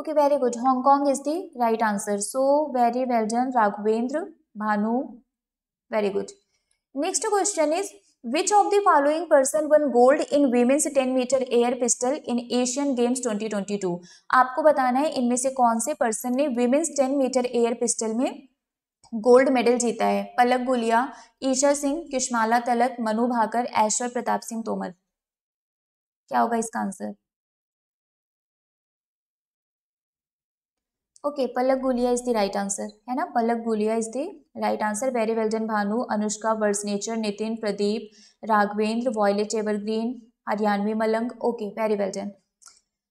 okay very good Hong Kong is the right answer so very well done Raghavendra Bhanu very good next question is which of the following person won gold in women's ten metre air pistol in Asian games twenty twenty two आपको बताना है इनमें से कौन से person ने women's ten metre air pistol में gold medal जीता है पलक गुलिया ईशा सिंह किशमाला तलक मनु भाकर ऐश्वर प्रताप सिंह तोमर क्या होगा इसका answer okay Palak Gulia is the right answer है ना Palak Gulia is the right answer very well done Bhanu Anushka words nature Nitin Pradeep Raghavendra violet evergreen Haryanvi Malang okay very well done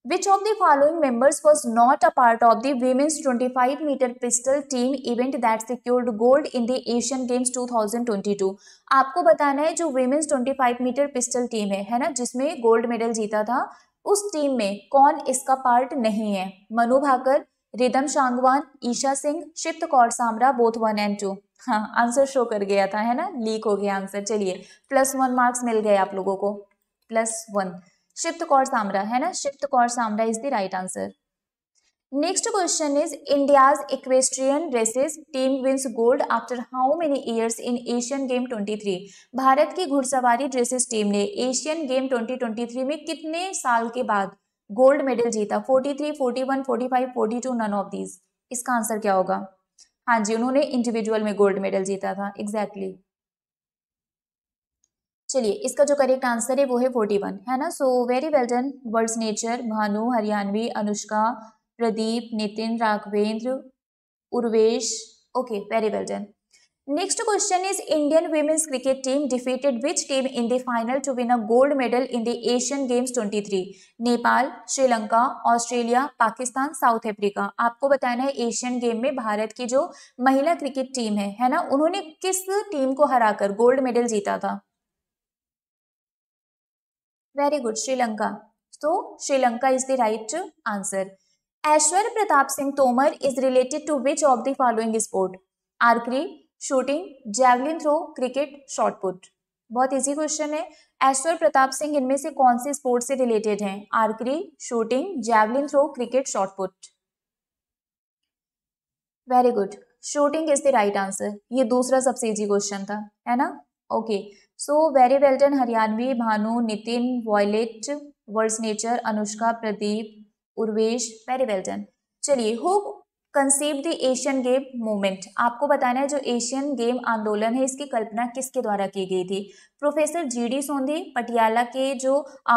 which of the following members was not a part of the women's twenty five meter pistol team event that secured gold in the Asian Games two thousand twenty two आपको बताना है जो women's twenty five meter pistol team है है ना जिसमें gold medal जीता था उस टीम में कौन इसका पार्ट नहीं है Manu Bhaker Rhythm Sangwan Esha Singh Sift Kaur Samra both one and two हाँ आंसर शो कर गया था है ना लीक हो गया आंसर चलिए प्लस वन मार्क्स मिल गए आप लोगों को प्लस वन शिप्त कौर सामरा है ना Sift Kaur Samra is the right answer next question is India's equestrian dressage team wins gold after how many years in Asian Game 23 Bharat की घुड़सवारी ड्रेसेस टीम ने एशियन गेम 2023 में कितने साल के बाद गोल्ड मेडल जीता 43, 41, 45, 42 नन ऑफ दीज इसका आंसर क्या होगा हाँ जी उन्होंने इंडिविजुअल में गोल्ड मेडल जीता था एग्जैक्टली exactly. चलिए इसका जो करेक्ट आंसर है वो है वन है ना so very well done words nature Bhanu Haryanvi Anushka Pradeep Nitin Raghavendra Urvesh okay very well done next question is Indian women's cricket team defeated which team in the final to win a gold medal in the Asian Games 23? Nepal Sri Lanka Australia Pakistan South Africa आपको बताना है Asian game में भारत की जो महिला cricket team है है ना उन्होंने किस टीम को हराकर गोल्ड मेडल जीता था वेरी गुड श्रीलंका तो Sri Lanka is the right answer Aishwarya Pratap Singh Tomar is related to which of the following sport archery shooting javelin throw cricket shot put बहुत इजी क्वेश्चन है ऐश्वर्य प्रताप सिंह इनमें से कौन से स्पोर्ट्स से रिलेटेड हैं archery shooting javelin throw cricket shot put very good shooting is the right answer ये दूसरा सबसे इजी क्वेश्चन था है ना okay so very well done Haryanvi Bhanu Nitin violet world nature Anushka Pradeep Urvesh very well done चलिए hope conceive the Asian Game movement आपको बताना है जो एशियन गेम आंदोलन है इसकी कल्पना किसके द्वारा की गई थी professor G D Sondhi Patiala के जो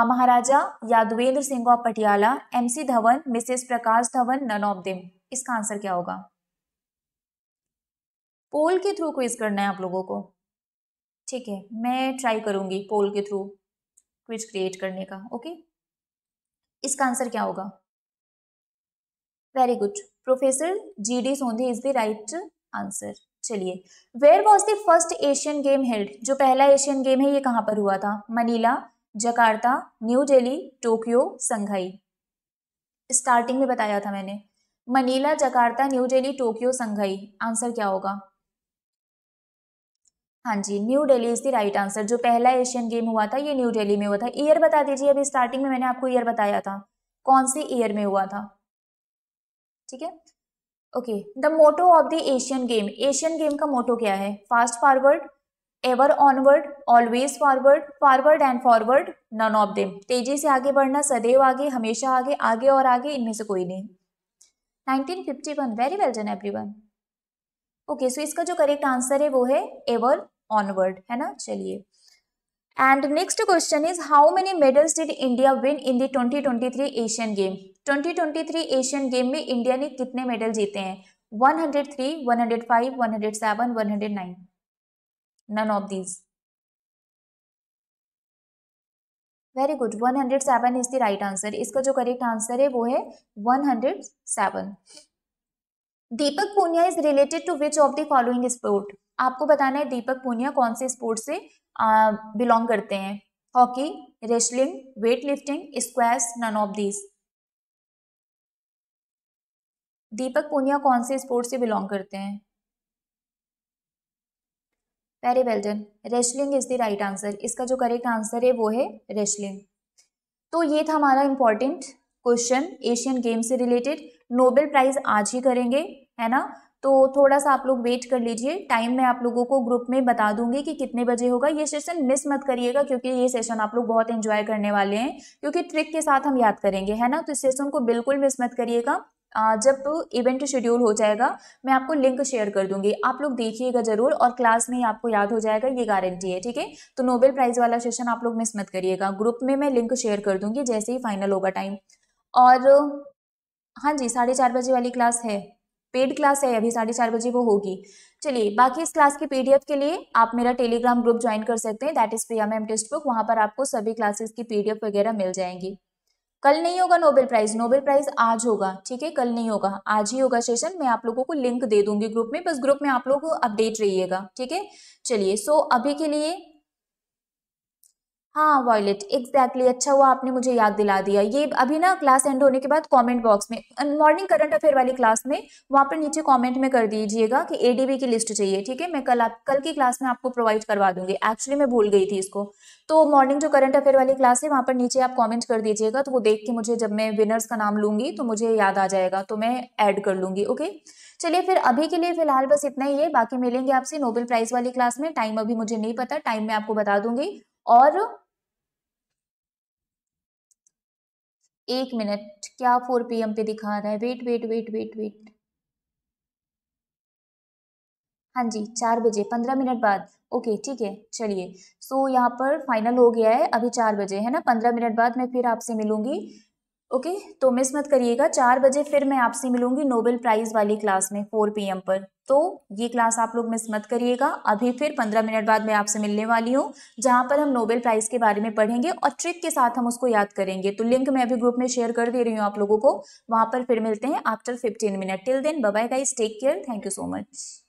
Maharaja Yadavendra Singh of Patiala M C Dhawan Mrs Prakash Dhawan none of them इसका आंसर क्या होगा पोल के थ्रू क्विज करना है आप लोगों को ठीक है मैं ट्राई करूंगी पोल के थ्रू क्विज क्रिएट करने का ओके इसका आंसर क्या होगा very good professor G D Sondhi is the right answer चलिए where was the first Asian Game held जो पहला एशियन गेम है ये कहाँ पर हुआ था Manila Jakarta New Delhi Tokyo Shanghai starting में बताया था मैंने Manila Jakarta New Delhi Tokyo Shanghai answer क्या होगा हाँ जी New Delhi is the right answer जो पहला एशियन गेम हुआ था ये न्यू दिल्ली में हुआ था ईयर बता दीजिए अभी स्टार्टिंग में मैंने आपको ईयर बताया था कौन से ईयर में हुआ था ठीक है okay the motto of the Asian Game Asian Game का मोटो क्या है fast forward ever onward always forward forward and forward none of them तेजी से आगे बढ़ना सदैव आगे हमेशा आगे आगे और आगे इनमें से कोई नहीं 1951 very well done one okay so इसका जो करेक्ट आंसर है वो है एवर ऑनवर्ड है ना चलिए and next question is how many medals did India win in the 2023 Asian Game? 2023 Asian game में इंडिया ने कितने मेडल जीते हैं 103, 105, 107, 109. None of these very good 107 is the right answer इसका जो करेक्ट आंसर है वो है 107. Deepak Punia is related to which of the following sport आपको बताना है दीपक पूनिया कौन से स्पोर्ट से बिलोंग करते हैं hockey wrestling weight lifting squash none of these Deepak Punia कौन से स्पोर्ट से बिलोंग करते हैं very well done wrestling is the right answer इसका जो करेक्ट आंसर है वो है रेसलिंग तो ये था हमारा इम्पॉर्टेंट क्वेश्चन एशियन गेम्स से रिलेटेड नोबेल प्राइज आज ही करेंगे है ना तो थोड़ा सा आप लोग वेट कर लीजिए टाइम मैं आप लोगों को ग्रुप में बता दूंगी कि कितने बजे होगा ये सेशन मिस मत करिएगा क्योंकि ये सेशन आप लोग बहुत एंजॉय करने वाले हैं क्योंकि ट्रिक के साथ हम याद करेंगे है ना तो इस सेशन को बिल्कुल मिस मत करिएगा जब इवेंट शेड्यूल हो जाएगा मैं आपको लिंक शेयर कर दूंगी आप लोग देखिएगा जरूर और क्लास में ही आपको याद हो जाएगा ये गारंटी है ठीक है तो नोबेल प्राइज़ वाला सेशन आप लोग मिस मत करिएगा ग्रुप में मैं लिंक शेयर कर दूंगी जैसे ही फाइनल होगा टाइम और हाँ जी साढ़े चार बजे वाली क्लास है पेड क्लास है अभी साढ़े चार बजे वो होगी चलिए बाकी इस क्लास की पीडीएफ के लिए आप मेरा टेलीग्राम ग्रुप ज्वाइन कर सकते हैं that is Priya ma'am text book वहाँ पर आपको सभी क्लासेस की पीडीएफ वगैरह मिल जाएंगी कल नहीं होगा नोबेल प्राइज नोबेल प्राइज आज होगा ठीक है कल नहीं होगा आज ही होगा सेशन मैं आप लोगों को लिंक दे दूंगी ग्रुप में बस ग्रुप में आप लोग अपडेट रहिएगा ठीक है चलिए सो अभी के लिए हाँ वॉयलेट एग्जैक्टली अच्छा हुआ आपने मुझे याद दिला दिया ये अभी ना क्लास एंड होने के बाद कमेंट बॉक्स में मॉर्निंग करंट अफेयर वाली क्लास में वहाँ पर नीचे कमेंट में कर दीजिएगा कि एडीबी की लिस्ट चाहिए ठीक है मैं कल आप कल की क्लास में आपको प्रोवाइड करवा दूंगी एक्चुअली मैं भूल गई थी इसको तो मॉर्निंग जो करंट अफेयर वाली क्लास है वहाँ पर नीचे आप कॉमेंट कर दीजिएगा तो वो देख के मुझे जब मैं विनर्स का नाम लूंगी तो मुझे याद आ जाएगा तो मैं ऐड कर लूँगी ओके चलिए फिर अभी के लिए फिलहाल बस इतना ही है बाकी मिलेंगे आपसे नोबेल प्राइज़ वाली क्लास में टाइम अभी मुझे नहीं पता टाइम मैं आपको बता दूंगी और एक मिनट क्या फोर पी पे दिखा रहा है wait wait wait wait wait हाँ जी चार बजे पंद्रह मिनट बाद ओके ठीक है चलिए सो यहाँ पर फाइनल हो गया है अभी चार बजे है ना पंद्रह मिनट बाद मैं फिर आपसे मिलूंगी ओके तो मिस मत करिएगा चार बजे फिर मैं आपसे मिलूंगी नोबेल प्राइज़ वाली क्लास में फोर पी पर तो ये क्लास आप लोग मिस मत करिएगा अभी फिर पंद्रह मिनट बाद मैं आपसे मिलने वाली हूँ जहाँ पर हम नोबेल प्राइज़ के बारे में पढ़ेंगे और ट्रिक के साथ हम उसको याद करेंगे तो लिंक मैं अभी ग्रुप में शेयर कर दे रही हूँ आप लोगों को वहाँ पर फिर मिलते हैं after fifteen minute till then bye guys take care thank you so much